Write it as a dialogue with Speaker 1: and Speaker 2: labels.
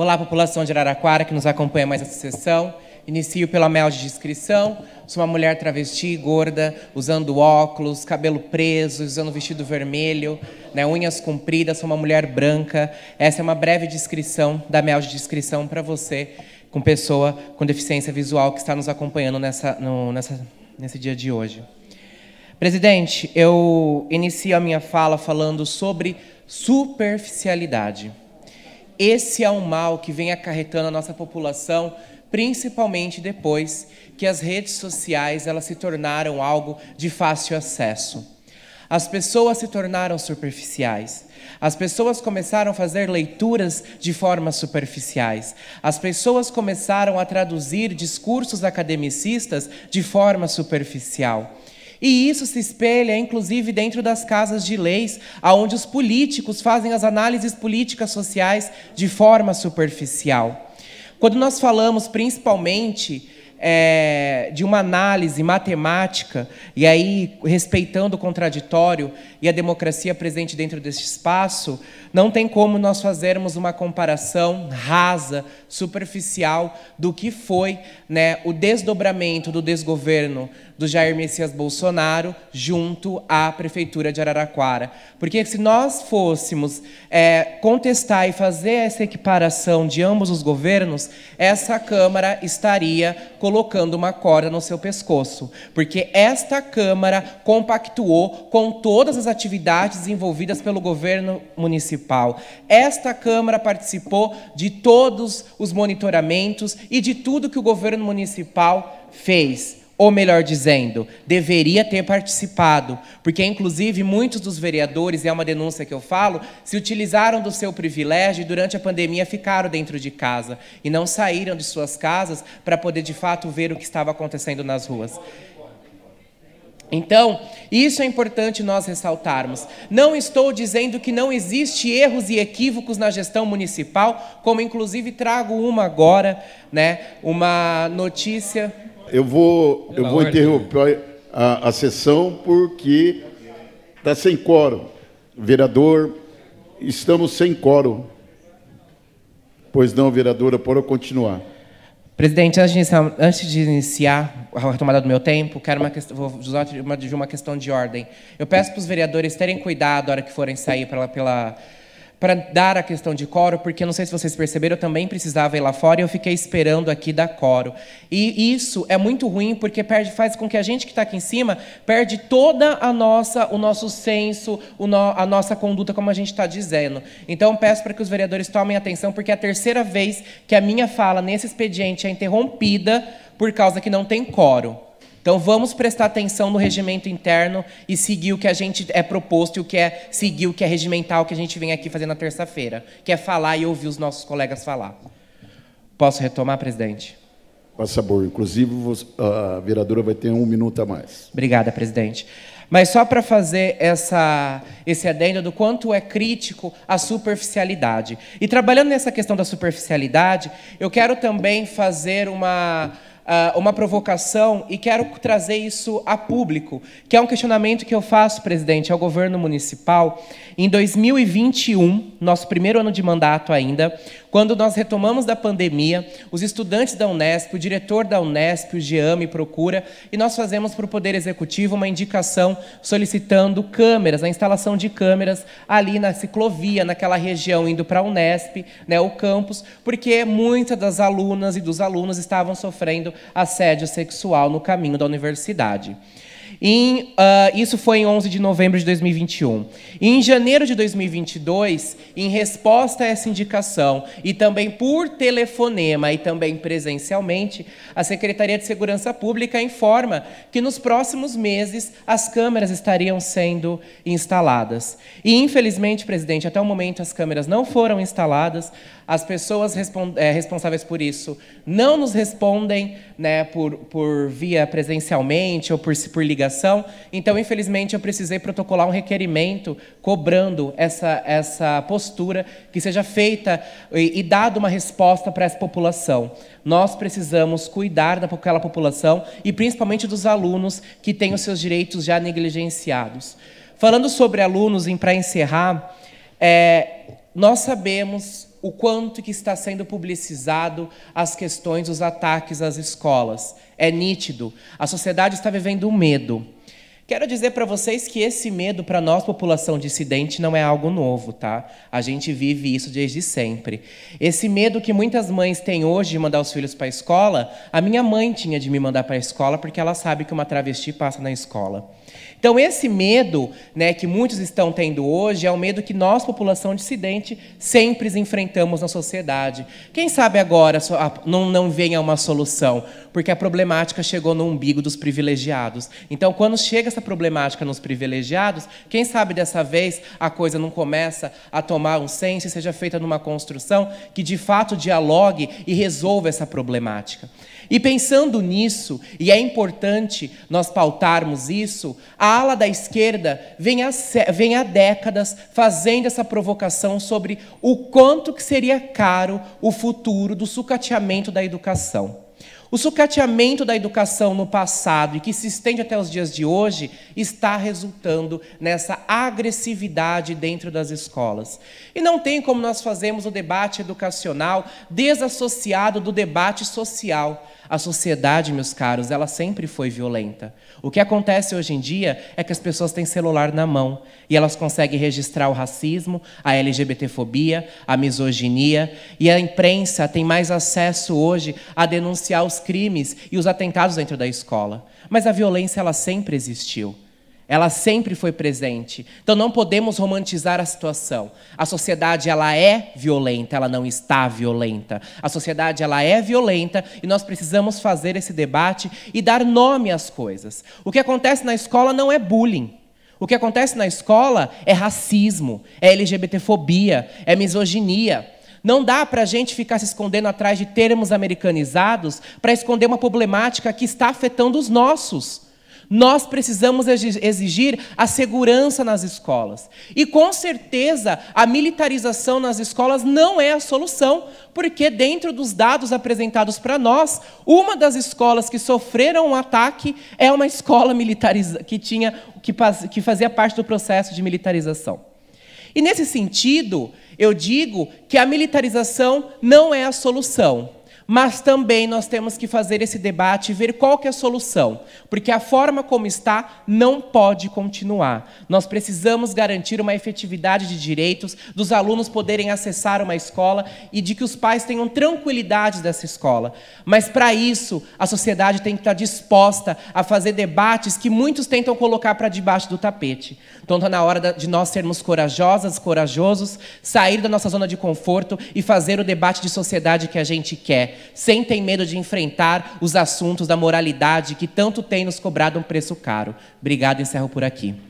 Speaker 1: Olá, população de Araraquara que nos acompanha mais essa sessão. Inicio pela mel de inscrição. Sou uma mulher travesti, gorda, usando óculos, cabelo preso, usando vestido vermelho, né, unhas compridas, sou uma mulher branca. Essa é uma breve descrição da mel de inscrição para você, com pessoa com deficiência visual que está nos acompanhando nessa, no, nessa, nesse dia de hoje. Presidente, eu inicio a minha fala falando sobre superficialidade. Esse é o mal que vem acarretando a nossa população, principalmente depois que as redes sociais elas se tornaram algo de fácil acesso. As pessoas se tornaram superficiais. As pessoas começaram a fazer leituras de formas superficiais. As pessoas começaram a traduzir discursos academicistas de forma superficial. E isso se espelha, inclusive, dentro das casas de leis, aonde os políticos fazem as análises políticas sociais de forma superficial. Quando nós falamos, principalmente, é, de uma análise matemática, e aí respeitando o contraditório e a democracia presente dentro deste espaço, não tem como nós fazermos uma comparação rasa, superficial, do que foi né, o desdobramento do desgoverno do Jair Messias Bolsonaro junto à Prefeitura de Araraquara. Porque se nós fôssemos é, contestar e fazer essa equiparação de ambos os governos, essa Câmara estaria com colocando uma corda no seu pescoço, porque esta Câmara compactuou com todas as atividades envolvidas pelo governo municipal. Esta Câmara participou de todos os monitoramentos e de tudo que o governo municipal fez ou melhor dizendo, deveria ter participado, porque inclusive muitos dos vereadores, e é uma denúncia que eu falo, se utilizaram do seu privilégio e durante a pandemia ficaram dentro de casa e não saíram de suas casas para poder de fato ver o que estava acontecendo nas ruas. Então, isso é importante nós ressaltarmos. Não estou dizendo que não existe erros e equívocos na gestão municipal, como inclusive trago uma agora, né? Uma notícia eu vou, eu vou interromper né? a, a sessão porque está sem quórum. Vereador, estamos sem quórum. Pois não, vereadora, pode continuar. Presidente, antes de, iniciar, antes de iniciar a retomada do meu tempo, quero uma questão, vou usar uma, de uma questão de ordem. Eu peço para os vereadores terem cuidado na hora que forem sair pela, pela para dar a questão de coro, porque não sei se vocês perceberam, eu também precisava ir lá fora e eu fiquei esperando aqui da coro. E isso é muito ruim porque perde, faz com que a gente que está aqui em cima perde toda a nossa, o nosso senso, o no, a nossa conduta como a gente está dizendo. Então peço para que os vereadores tomem atenção, porque é a terceira vez que a minha fala nesse expediente é interrompida por causa que não tem coro. Então vamos prestar atenção no regimento interno e seguir o que a gente é proposto e o que é seguir o que é regimental que a gente vem aqui fazer na terça-feira, que é falar e ouvir os nossos colegas falar. Posso retomar, presidente? Com sabor. Inclusive, a vereadora vai ter um minuto a mais. Obrigada, presidente. Mas só para fazer essa, esse adendo do quanto é crítico a superficialidade. E trabalhando nessa questão da superficialidade, eu quero também fazer uma uh, uma provocação e quero trazer isso a público, que é um questionamento que eu faço, presidente, ao governo municipal. Em 2021, nosso primeiro ano de mandato ainda, quando nós retomamos da pandemia, os estudantes da Unesp, o diretor da Unesp, o GEAME procura, e nós fazemos para o Poder Executivo uma indicação solicitando câmeras, a instalação de câmeras ali na ciclovia, naquela região indo para a Unesp, né, o campus, porque muitas das alunas e dos alunos estavam sofrendo assédio sexual no caminho da universidade. Em, uh, isso foi em 11 de novembro de 2021. E em janeiro de 2022, em resposta a essa indicação, e também por telefonema e também presencialmente, a Secretaria de Segurança Pública informa que nos próximos meses as câmeras estariam sendo instaladas. E, infelizmente, presidente, até o momento as câmeras não foram instaladas, as pessoas eh, responsáveis por isso não nos respondem né, por, por via presencialmente ou por, por ligação então, infelizmente, eu precisei protocolar um requerimento cobrando essa, essa postura que seja feita e, e dada uma resposta para essa população. Nós precisamos cuidar daquela população e principalmente dos alunos que têm os seus direitos já negligenciados. Falando sobre alunos, para encerrar, é, nós sabemos o quanto que está sendo publicizado as questões, os ataques às escolas. É nítido. A sociedade está vivendo um medo. Quero dizer para vocês que esse medo para nós, população dissidente, não é algo novo, tá? A gente vive isso desde sempre. Esse medo que muitas mães têm hoje de mandar os filhos para a escola, a minha mãe tinha de me mandar para a escola porque ela sabe que uma travesti passa na escola. Então, esse medo né, que muitos estão tendo hoje é o medo que nós, população dissidente, sempre enfrentamos na sociedade. Quem sabe agora ah, não, não venha uma solução, porque a problemática chegou no umbigo dos privilegiados. Então, quando chega essa problemática nos privilegiados, quem sabe dessa vez a coisa não começa a tomar um senso e seja feita numa construção que de fato dialogue e resolva essa problemática. E pensando nisso, e é importante nós pautarmos isso, a ala da esquerda vem há, vem há décadas fazendo essa provocação sobre o quanto que seria caro o futuro do sucateamento da educação. O sucateamento da educação no passado e que se estende até os dias de hoje está resultando nessa agressividade dentro das escolas. E não tem como nós fazermos o debate educacional desassociado do debate social. A sociedade, meus caros, ela sempre foi violenta. O que acontece hoje em dia é que as pessoas têm celular na mão e elas conseguem registrar o racismo, a LGBTfobia, a misoginia, e a imprensa tem mais acesso hoje a denunciar os crimes e os atentados dentro da escola. Mas a violência ela sempre existiu. Ela sempre foi presente. Então não podemos romantizar a situação. A sociedade ela é violenta, ela não está violenta. A sociedade ela é violenta e nós precisamos fazer esse debate e dar nome às coisas. O que acontece na escola não é bullying. O que acontece na escola é racismo, é LGBTfobia, é misoginia. Não dá para a gente ficar se escondendo atrás de termos americanizados para esconder uma problemática que está afetando os nossos. Nós precisamos exigir a segurança nas escolas. E com certeza a militarização nas escolas não é a solução, porque dentro dos dados apresentados para nós, uma das escolas que sofreram um ataque é uma escola militarizada que tinha que, fazia parte do processo de militarização. E nesse sentido, eu digo que a militarização não é a solução mas também nós temos que fazer esse debate e ver qual é a solução, porque a forma como está não pode continuar. Nós precisamos garantir uma efetividade de direitos, dos alunos poderem acessar uma escola e de que os pais tenham tranquilidade dessa escola. Mas para isso, a sociedade tem que estar tá disposta a fazer debates que muitos tentam colocar para debaixo do tapete. Então está na hora de nós sermos corajosas, corajosos, sair da nossa zona de conforto e fazer o debate de sociedade que a gente quer sem ter medo de enfrentar os assuntos da moralidade que tanto tem nos cobrado um preço caro. Obrigado, encerro por aqui.